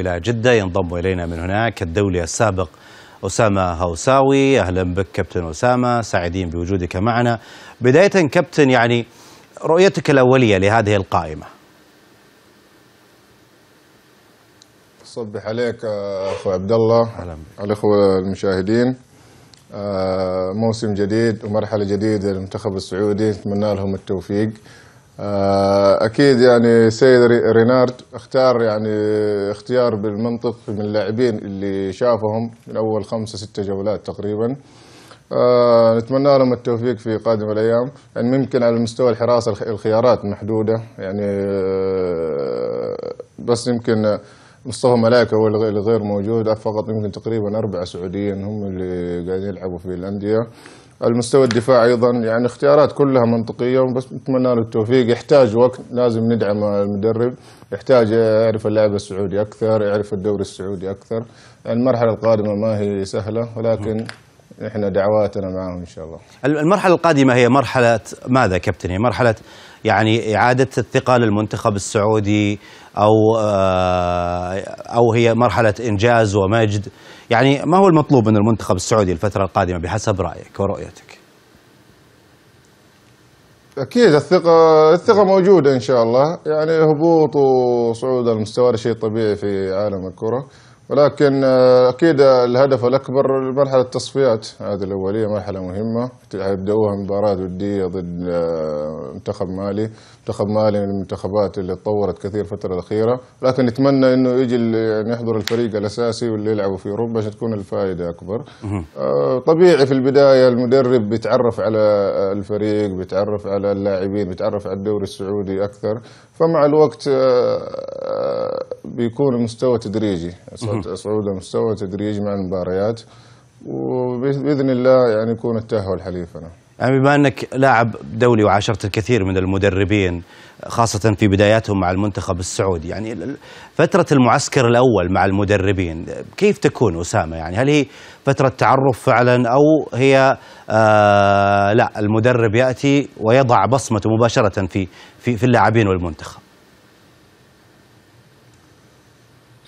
إلى جدة ينضم إلينا من هناك الدولي السابق أسامة هوساوي أهلا بك كابتن أسامة سعيدين بوجودك معنا بداية كابتن يعني رؤيتك الأولية لهذه القائمة صبح عليك أخو عبد الله الأخوة المشاهدين آه، موسم جديد ومرحلة جديدة للمنتخب السعودي نتمنى لهم التوفيق آه، اكيد يعني سيد رينارد اختار يعني اختيار بالمنطق من اللاعبين اللي شافهم من اول خمسه سته جولات تقريبا أه نتمنى لهم التوفيق في قادم الايام يعني ممكن على مستوى الحراسه الخيارات محدوده يعني أه بس يمكن مصطفى ملاك هو اللي غير موجود فقط يمكن تقريبا اربعه سعوديين هم اللي قاعدين يلعبوا في الانديه المستوى الدفاع ايضا يعني اختيارات كلها منطقيه بس نتمنى له التوفيق يحتاج وقت لازم ندعم المدرب يحتاج يعرف اللاعب السعودي اكثر يعرف الدوري السعودي اكثر المرحله القادمه ما هي سهله ولكن احنا دعواتنا معاهم ان شاء الله. المرحله القادمه هي مرحله ماذا كابتن؟ هي مرحله يعني اعاده الثقه للمنتخب السعودي او آه، او هي مرحله انجاز ومجد، يعني ما هو المطلوب من المنتخب السعودي الفتره القادمه بحسب رايك ورؤيتك؟ اكيد الثقه الثقه موجوده ان شاء الله، يعني هبوط وصعود المستوى شيء طبيعي في عالم الكره. ولكن آه، اكيد الهدف الاكبر مرحله التصفيات هذه الاوليه مرحله مهمه يبداوها مباراه وديه ضد آه، منتخب مالي منتخب مالي من المنتخبات اللي تطورت كثير الفتره الاخيره لكن نتمنى انه يجي يعني يحضر الفريق الاساسي واللي يلعبوا في اوروبا عشان تكون الفائده اكبر آه، طبيعي في البدايه المدرب بيتعرف على الفريق بيتعرف على اللاعبين بيتعرف على الدوري السعودي اكثر فمع الوقت بيكون مستوى تدريجي صعود مستوى تدريجي مع المباريات وباذن الله يعني يكون التاهل حليفنا. يعني بما انك لاعب دولي وعاشرت الكثير من المدربين خاصة في بداياتهم مع المنتخب السعودي، يعني فترة المعسكر الاول مع المدربين كيف تكون اسامة؟ يعني هل هي فترة تعرف فعلا او هي آه لا المدرب ياتي ويضع بصمته مباشرة في في في اللاعبين والمنتخب؟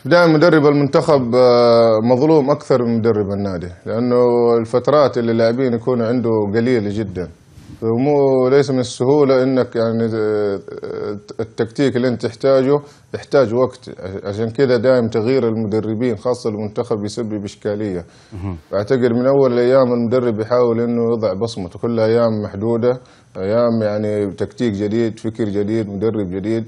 دائما مدرب المنتخب آه، مظلوم أكثر من مدرب النادي لأنه الفترات اللي اللاعبين يكون عنده قليلة جدا ومو ليس من السهولة إنك يعني آه، آه، التكتيك اللي أنت تحتاجه يحتاج وقت عشان كذا دائما تغيير المدربين خاصة المنتخب يسبب إشكالية أعتقد من أول الأيام المدرب يحاول إنه يضع بصمته كل أيام محدودة أيام يعني تكتيك جديد فكر جديد مدرب جديد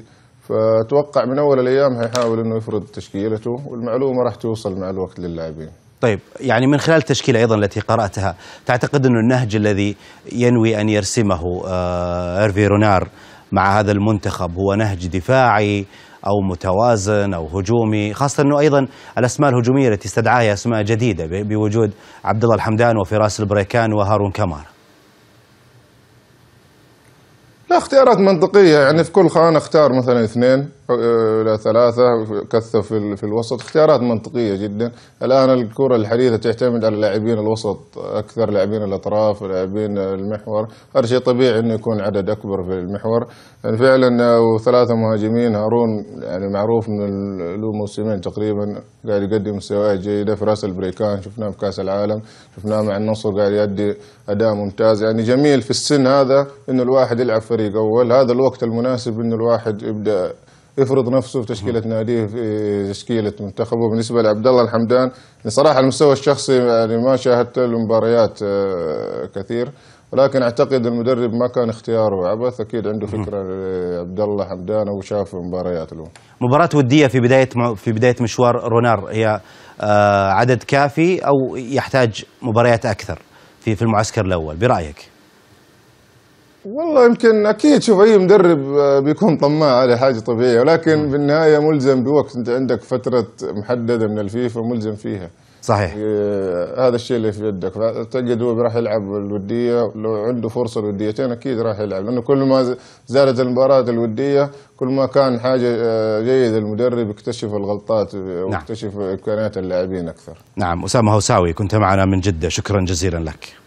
فاتوقع من اول الايام هيحاول انه يفرض تشكيلته والمعلومه راح توصل مع الوقت للاعبين. طيب يعني من خلال التشكيله ايضا التي قراتها تعتقد انه النهج الذي ينوي ان يرسمه ارفي آه، رونار مع هذا المنتخب هو نهج دفاعي او متوازن او هجومي خاصه انه ايضا الاسماء الهجوميه التي استدعاها اسماء جديده بوجود عبد الله الحمدان وفراس البريكان وهارون كمار اختيارات منطقية يعني في كل خانة اختار مثلا اثنين إلى ثلاثة كثف في, في الوسط اختيارات منطقية جدا الآن الكرة الحديثة تعتمد على لاعبين الوسط أكثر لاعبين الأطراف لاعبين المحور هذا شيء طبيعي أنه يكون عدد أكبر في المحور يعني فعلا وثلاثة مهاجمين هارون يعني معروف من له موسمين تقريبا قاعد يقدم مستويات جيدة في راس البريكان شفناه في كأس العالم شفناه مع النصر قاعد يؤدي أداء ممتاز يعني جميل في السن هذا أنه الواحد يلعب فريق أول هذا الوقت المناسب أنه الواحد يبدأ يفرض نفسه في تشكيله ناديه في تشكيله منتخبه بالنسبه لعبد الله الحمدان صراحه المستوى الشخصي يعني ما شاهدت المباريات آه، كثير ولكن اعتقد المدرب ما كان اختياره عبث اكيد عنده فكره عبد الله حمدان وشاف مباريات له مباراه وديه في بدايه في بدايه مشوار رونار هي آه، عدد كافي او يحتاج مباريات اكثر في في المعسكر الاول برايك؟ والله يمكن اكيد شوف اي مدرب آه، بيكون طماع على حاجه طبيعيه ولكن بالنهايه ملزم بوقت انت عندك فتره محدده من الفيفا ملزم فيها صحيح آه، هذا الشيء اللي في يدك فاعتقد هو راح يلعب الوديه لو عنده فرصه الوديتين اكيد راح يلعب لانه كل ما زادت المباراه الوديه كل ما كان حاجه آه، جيده المدرب يكتشف الغلطات نعم. ويكتشف نعم. امكانيات اللاعبين اكثر نعم اسامه هوساوي كنت معنا من جده شكرا جزيلا لك